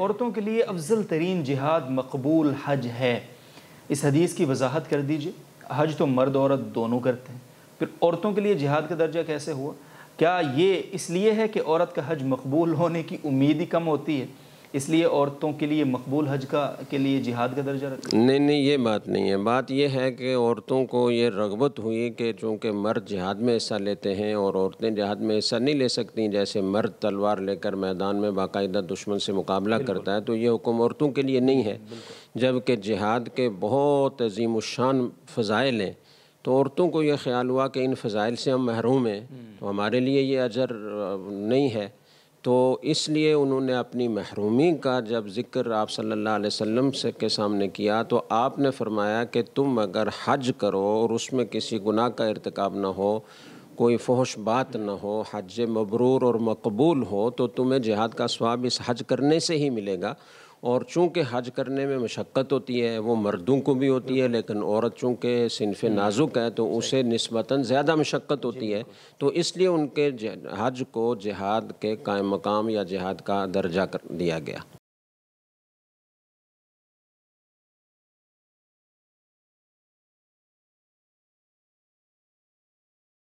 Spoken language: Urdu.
عورتوں کے لیے افضل ترین جہاد مقبول حج ہے اس حدیث کی وضاحت کر دیجئے حج تو مرد عورت دونوں کرتے ہیں پھر عورتوں کے لیے جہاد کا درجہ کیسے ہوا کیا یہ اس لیے ہے کہ عورت کا حج مقبول ہونے کی امید ہی کم ہوتی ہے اس لیے عورتوں کے لیے مقبول حج کا کے لیے جہاد کا درجہ رکھ نہیں یہ بات نہیں ہے بات یہ ہے کہ عورتوں کو یہ رغبت ہوئی کہ چونکہ مرد جہاد میں حصہ لیتے ہیں اور عورتیں جہاد میں حصہ نہیں لے سکتی جیسے مرد تلوار لے کر میدان میں باقاعدہ دشمن سے مقابلہ کرتا ہے تو یہ حکم عورتوں کے لیے نہیں ہے جبکہ جہاد کے بہت عظیم الشان فضائل ہیں تو عورتوں کو یہ خیال ہوا کہ ان فضائل سے ہم محروم ہیں تو ہمارے لیے یہ اجر نہیں ہے تو اس لیے انہوں نے اپنی محرومی کا جب ذکر آپ صلی اللہ علیہ وسلم سے کے سامنے کیا تو آپ نے فرمایا کہ تم اگر حج کرو اور اس میں کسی گناہ کا ارتکاب نہ ہو کوئی فحش بات نہ ہو حج مبرور اور مقبول ہو تو تمہیں جہاد کا سواب اس حج کرنے سے ہی ملے گا اور چونکہ حج کرنے میں مشقت ہوتی ہے وہ مردوں کو بھی ہوتی ہے لیکن عورت چونکہ صنف نازک ہے تو اسے نسبتاً زیادہ مشقت ہوتی ہے تو اس لیے ان کے حج کو جہاد کے قائم مقام یا جہاد کا درجہ کر دیا گیا